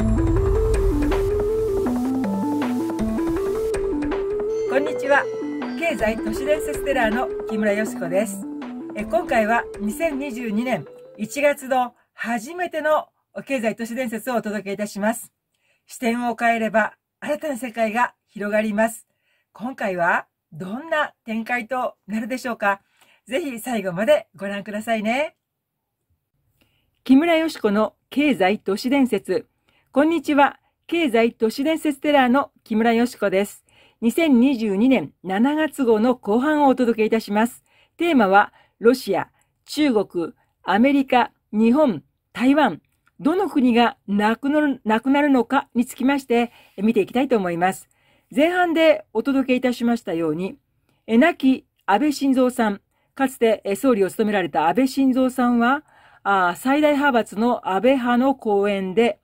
こんにちは経済都市伝説テラーの木村よしこですえ今回は2022年1月の初めての経済都市伝説をお届けいたします視点を変えれば新たな世界が広がります今回はどんな展開となるでしょうかぜひ最後までご覧くださいね。木村よし子の経済都市伝説。こんにちは。経済都市伝説テラーの木村よしこです。2022年7月号の後半をお届けいたします。テーマは、ロシア、中国、アメリカ、日本、台湾、どの国がなくなるなくなるのかにつきまして見ていきたいと思います。前半でお届けいたしましたように、え亡き安倍晋三さん、かつて総理を務められた安倍晋三さんは、あ最大派閥の安倍派の講演で、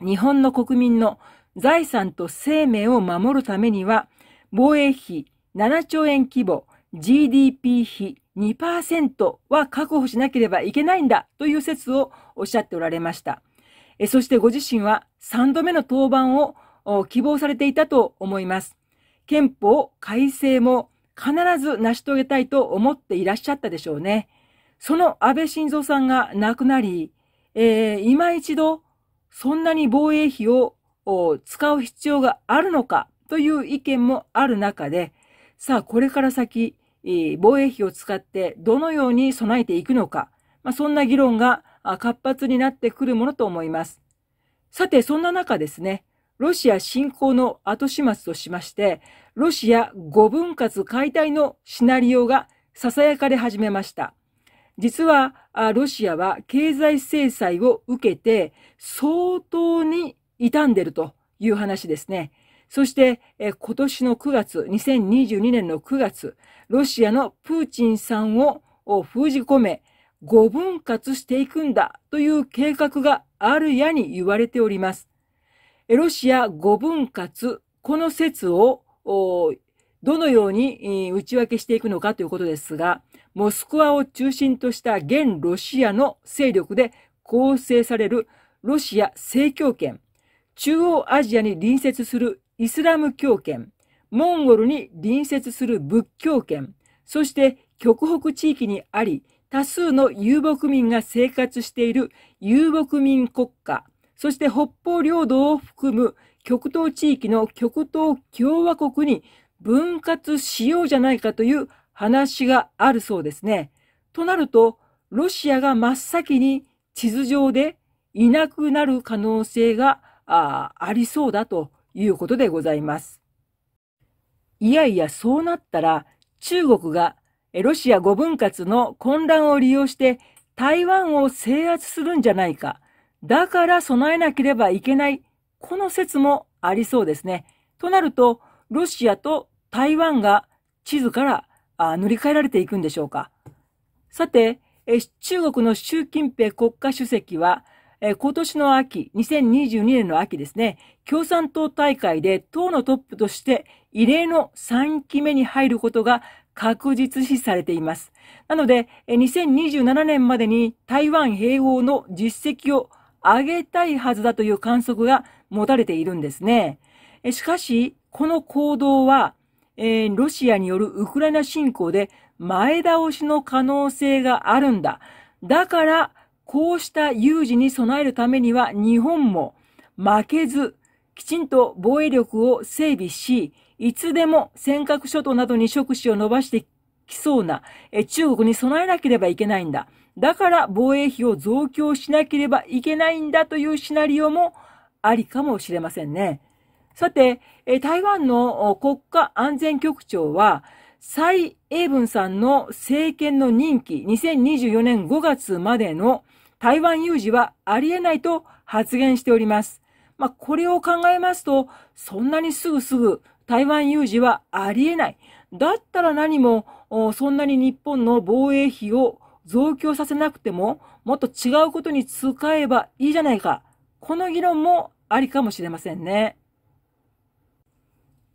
日本の国民の財産と生命を守るためには、防衛費7兆円規模、GDP 比2%は確保しなければいけないんだという説をおっしゃっておられました。そしてご自身は3度目の登板を希望されていたと思います。憲法改正も必ず成し遂げたいと思っていらっしゃったでしょうね。その安倍晋三さんが亡くなり、えー、今一度そんなに防衛費を使う必要があるのかという意見もある中で、さあ、これから先、防衛費を使ってどのように備えていくのか、まあ、そんな議論が活発になってくるものと思います。さて、そんな中ですね、ロシア侵攻の後始末としまして、ロシア5分割解体のシナリオが囁かれ始めました。実はロシアは経済制裁を受けて相当に傷んでるという話ですね。そして、今年の9月、2022年の9月、ロシアのプーチンさんを封じ込め、五分割していくんだという計画があるやに言われております。ロシア五分割、この説をどのように内訳していくのかということですが、モスクワを中心とした現ロシアの勢力で構成されるロシア正教圏、中央アジアに隣接するイスラム教圏、モンゴルに隣接する仏教圏、そして極北地域にあり、多数の遊牧民が生活している遊牧民国家、そして北方領土を含む極東地域の極東共和国に分割しようじゃないかという話があるそうですね。となると、ロシアが真っ先に地図上でいなくなる可能性があありそうだということでございます。いやいや、そうなったら中国がロシア5分割の混乱を利用して台湾を制圧するんじゃないか。だから備えなければいけない。この説もありそうですね。となると、ロシアと台湾が地図からあ乗り換えられていくんでしょうか。さて、中国の習近平国家主席は、今年の秋、2022年の秋ですね、共産党大会で党のトップとして異例の3期目に入ることが確実視されています。なので、2027年までに台湾併合の実績を上げたいはずだという観測が持たれているんですね。しかし、この行動はえー、ロシアによるウクライナ侵攻で前倒しの可能性があるんだ。だから、こうした有事に備えるためには日本も負けず、きちんと防衛力を整備し、いつでも尖閣諸島などに触手を伸ばしてきそうな中国に備えなければいけないんだ。だから防衛費を増強しなければいけないんだというシナリオもありかもしれませんね。さて、台湾の国家安全局長は、蔡英文さんの政権の任期2024年5月までの台湾有事はあり得ないと発言しております。まあ、これを考えますと、そんなにすぐすぐ台湾有事はあり得ない。だったら何も、そんなに日本の防衛費を増強させなくても、もっと違うことに使えばいいじゃないか。この議論もありかもしれませんね。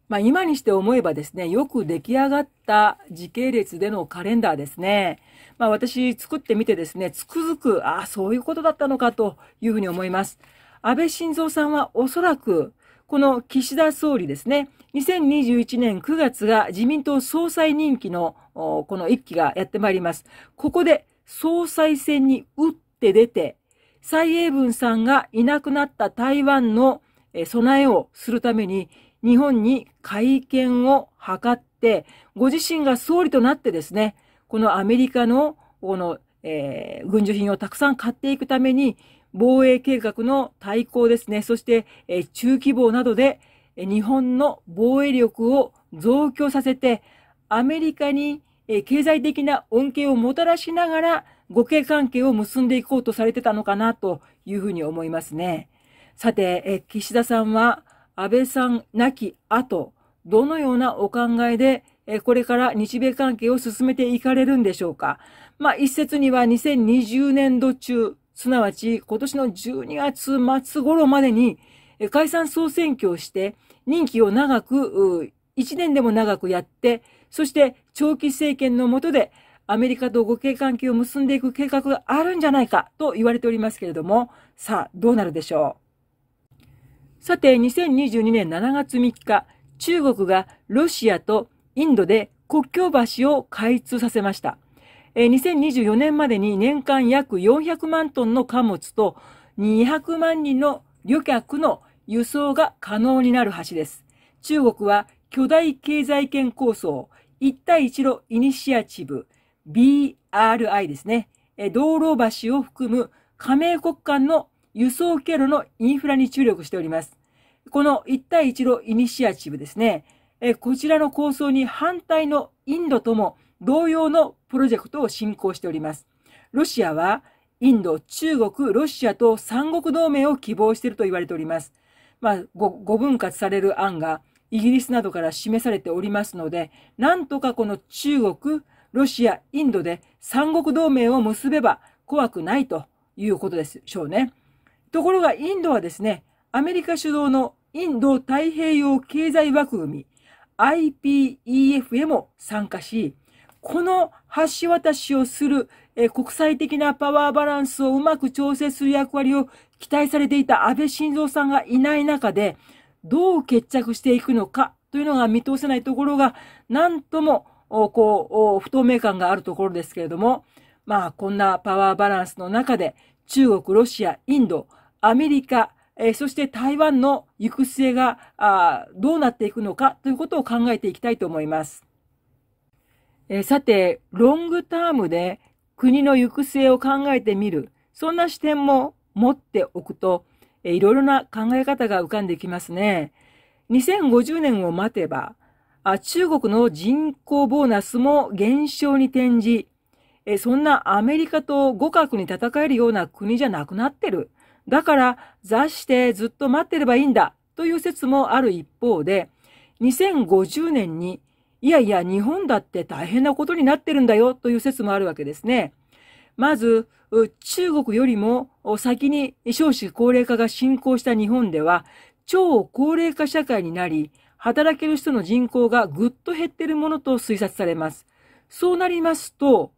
まあ、今にして思えばですね、よく出来上がった時系列でのカレンダーですね。まあ、私作ってみてですね、つくづく、ああ、そういうことだったのかというふうに思います。安倍晋三さんはおそらく、この岸田総理ですね、2021年9月が自民党総裁任期のこの一期がやってまいります。ここで総裁選に打って出て、蔡英文さんがいなくなった台湾の備えをするために、日本に会見を図って、ご自身が総理となってですね、このアメリカの、この、えー、軍需品をたくさん買っていくために、防衛計画の対抗ですね、そして、えー、中規模などで、日本の防衛力を増強させて、アメリカに、えー、経済的な恩恵をもたらしながら、互恵関係を結んでいこうとされてたのかなというふうに思いますね。さて、え岸田さんは、安倍さん亡き後、どのようなお考えで、これから日米関係を進めていかれるんでしょうか。まあ、一説には2020年度中、すなわち今年の12月末頃までに解散総選挙をして、任期を長く、1年でも長くやって、そして長期政権の下でアメリカと互恵関係を結んでいく計画があるんじゃないかと言われておりますけれども、さあ、どうなるでしょう。さて、2022年7月3日、中国がロシアとインドで国境橋を開通させました。2024年までに年間約400万トンの貨物と200万人の旅客の輸送が可能になる橋です。中国は巨大経済圏構想、一帯一路イニシアチブ、BRI ですね。道路橋を含む加盟国間の輸送経路のインフラに注力しております。この一帯一路イニシアチブですね、えこちらの構想に反対のインドとも同様のプロジェクトを進行しております。ロシアはインド、中国、ロシアと三国同盟を希望していると言われております。まあ、ご分割される案がイギリスなどから示されておりますので、なんとかこの中国、ロシア、インドで三国同盟を結べば怖くないということでしょうね。ところがインドはですね、アメリカ主導のインド太平洋経済枠組み IPEF へも参加し、この橋渡しをする、え国際的なパワーバランスをうまく調整する役割を期待されていた安倍晋三さんがいない中で、どう決着していくのかというのが見通せないところが、なんとも、こう、不透明感があるところですけれども、まあ、こんなパワーバランスの中で、中国、ロシア、インド、アメリカ、えそして台湾の行く末があどうなっていくのかということを考えていきたいと思います。えさて、ロングタームで国の行く末を考えてみる、そんな視点も持っておくと、えー、いろいろな考え方が浮かんできますね。2050年を待てば、あ中国の人口ボーナスも減少に転じ、えそんなアメリカと互角に戦えるような国じゃなくなってる。だから座してずっと待ってればいいんだという説もある一方で、2050年にいやいや日本だって大変なことになってるんだよという説もあるわけですね。まず、中国よりも先に少子高齢化が進行した日本では、超高齢化社会になり、働ける人の人口がぐっと減っているものと推察されます。そうなりますと、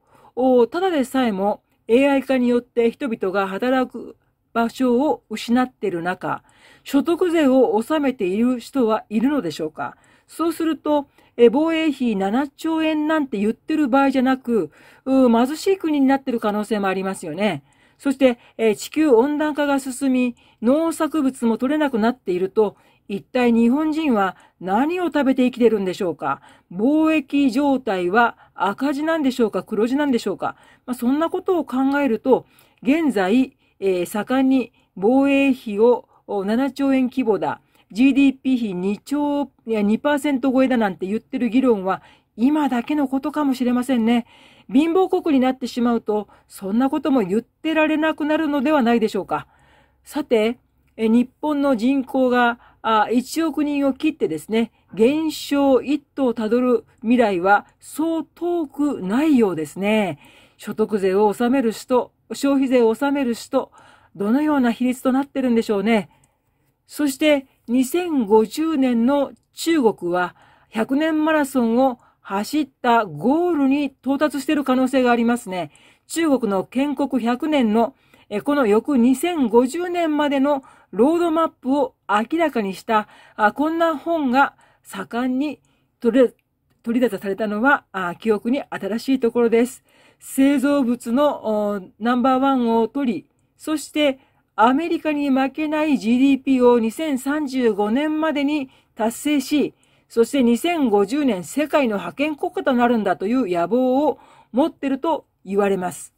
ただでさえも AI 化によって人々が働く場所を失っている中、所得税を納めている人はいるのでしょうかそうすると、防衛費7兆円なんて言ってる場合じゃなく、貧しい国になってる可能性もありますよね。そして、地球温暖化が進み、農作物も取れなくなっていると、一体日本人は何を食べて生きてるんでしょうか貿易状態は赤字なんでしょうか黒字なんでしょうか、まあ、そんなことを考えると、現在、えー、盛んに防衛費を7兆円規模だ、GDP 比2兆、いや2%超えだなんて言ってる議論は今だけのことかもしれませんね。貧乏国になってしまうと、そんなことも言ってられなくなるのではないでしょうか。さて、え日本の人口があ1億人を切ってですね、減少1途をたどる未来はそう遠くないようですね。所得税を納める人、消費税を納める人、どのような比率となってるんでしょうね。そして2050年の中国は100年マラソンを走ったゴールに到達している可能性がありますね。中国の建国100年のこの翌2050年までのロードマップを明らかにしたこんな本が盛んに取り出されたのは記憶に新しいところです。製造物のナンバーワンを取り、そしてアメリカに負けない GDP を2035年までに達成し、そして2050年世界の覇権国家となるんだという野望を持ってると言われます。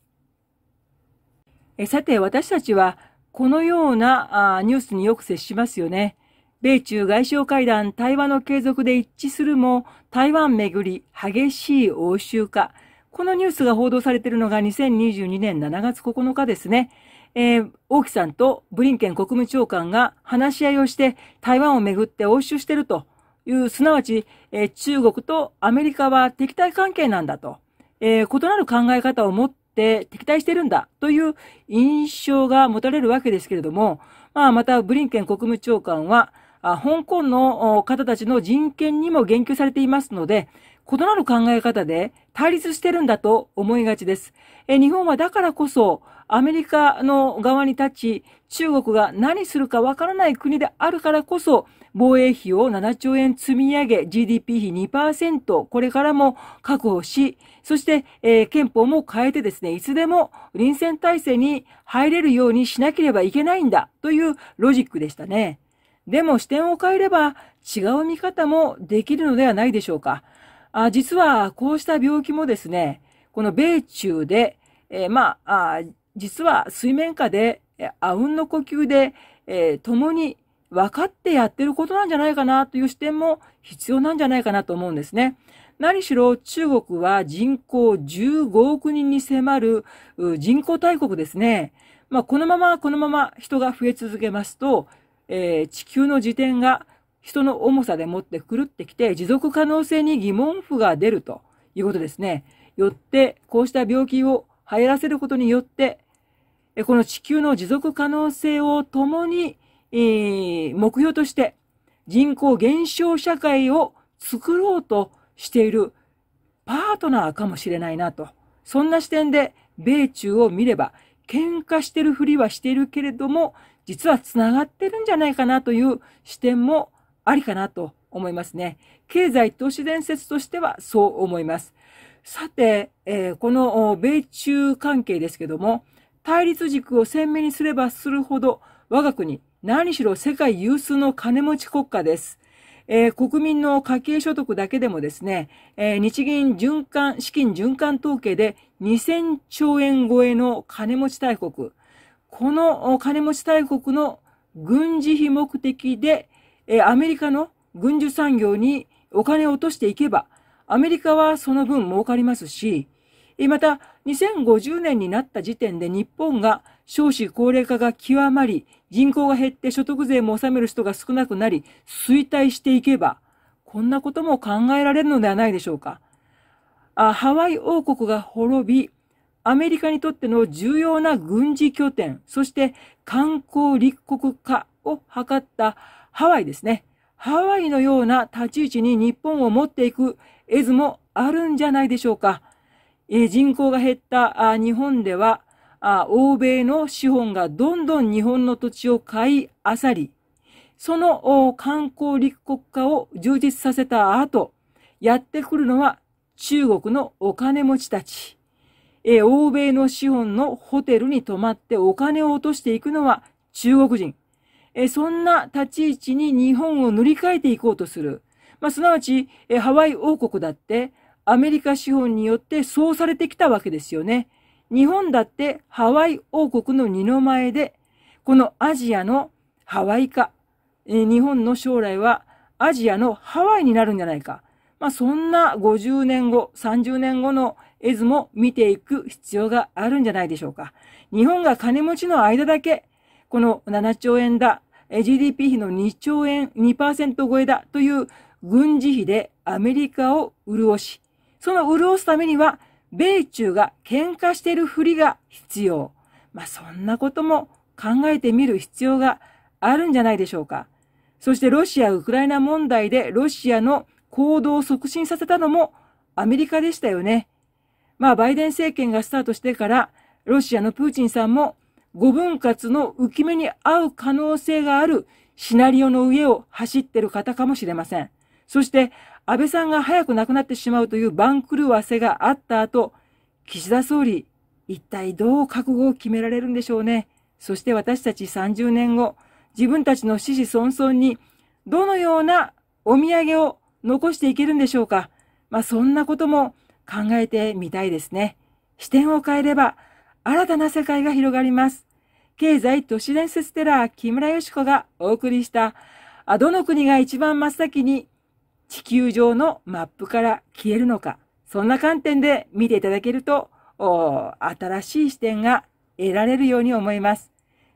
えさて、私たちはこのようなあニュースによく接しますよね。米中外相会談対話の継続で一致するも、台湾めぐり激しい欧州化、このニュースが報道されているのが2022年7月9日ですね。えー、王毅さんとブリンケン国務長官が話し合いをして台湾をめぐって応酬しているという、すなわち、えー、中国とアメリカは敵対関係なんだと、えー、異なる考え方を持って敵対してるんだという印象が持たれるわけですけれども、まあ、またブリンケン国務長官は香港の方たちの人権にも言及されていますので、異なる考え方で対立してるんだと思いがちです。え日本はだからこそ、アメリカの側に立ち、中国が何するかわからない国であるからこそ、防衛費を7兆円積み上げ、GDP 比2%、これからも確保し、そして、えー、憲法も変えてですね、いつでも臨戦体制に入れるようにしなければいけないんだというロジックでしたね。でも視点を変えれば違う見方もできるのではないでしょうか。あ実はこうした病気もですね、この米中で、えー、まあ実は水面下で、あうんの呼吸で、えー、共に分かってやってることなんじゃないかなという視点も必要なんじゃないかなと思うんですね。何しろ中国は人口15億人に迫る人口大国ですね。まあ、このままこのまま人が増え続けますと、えー、地球の自転が人の重さでもって狂ってきて持続可能性に疑問符が出るということですね。よって、こうした病気を流行らせることによって、この地球の持続可能性を共に、えー、目標として人口減少社会を作ろうとしているパートナーかもしれないなと。そんな視点で米中を見れば、喧嘩してるふりはしているけれども、実はつながってるんじゃないかなという視点もありかなと思いますね。経済都市伝説としてはそう思います。さて、えー、この米中関係ですけども、対立軸を鮮明にすればするほど、我が国、何しろ世界有数の金持ち国家です。えー、国民の家計所得だけでもですね、えー、日銀循環、資金循環統計で2000兆円超えの金持ち大国。この金持ち大国の軍事費目的で、えアメリカの軍需産業にお金を落としていけば、アメリカはその分儲かりますし、また、2050年になった時点で日本が少子高齢化が極まり、人口が減って所得税も納める人が少なくなり、衰退していけば、こんなことも考えられるのではないでしょうか。あハワイ王国が滅び、アメリカにとっての重要な軍事拠点、そして観光立国化を図ったハワイですね。ハワイのような立ち位置に日本を持っていく絵図もあるんじゃないでしょうか。え人口が減った日本では、欧米の資本がどんどん日本の土地を買いあさり、その観光立国化を充実させた後、やってくるのは中国のお金持ちたち。え欧米の資本のホテルに泊まってお金を落としていくのは中国人。えそんな立ち位置に日本を塗り替えていこうとする。まあ、すなわち、えハワイ王国だってアメリカ資本によってそうされてきたわけですよね。日本だってハワイ王国の二の前で、このアジアのハワイ化、え日本の将来はアジアのハワイになるんじゃないか。まあ、そんな50年後、30年後の絵図も見ていく必要があるんじゃないでしょうか。日本が金持ちの間だけ、この7兆円だ、GDP 比の2兆円、2%超えだという軍事費でアメリカを潤し、その潤すためには、米中が喧嘩しているふりが必要。まあ、そんなことも考えてみる必要があるんじゃないでしょうか。そしてロシア・ウクライナ問題でロシアの行動を促進させたのもアメリカでしたよね。まあ、バイデン政権がスタートしてから、ロシアのプーチンさんも、五分割の浮き目に合う可能性があるシナリオの上を走ってる方かもしれません。そして、安倍さんが早く亡くなってしまうという番狂わせがあった後、岸田総理、一体どう覚悟を決められるんでしょうね。そして私たち30年後、自分たちの死死孫孫に、どのようなお土産を残していけるんでしょうか。まあそんなことも考えてみたいですね。視点を変えれば、新たな世界が広がります。経済都市伝説テラー木村よし子がお送りした、あどの国が一番真っ先に地球上のマップから消えるのか、そんな観点で見ていただけると、新しい視点が得られるように思います。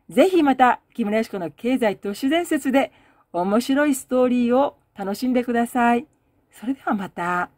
ぜひまた、木村よし子の経済都市伝説で面白いストーリーを楽しんでください。それではまた。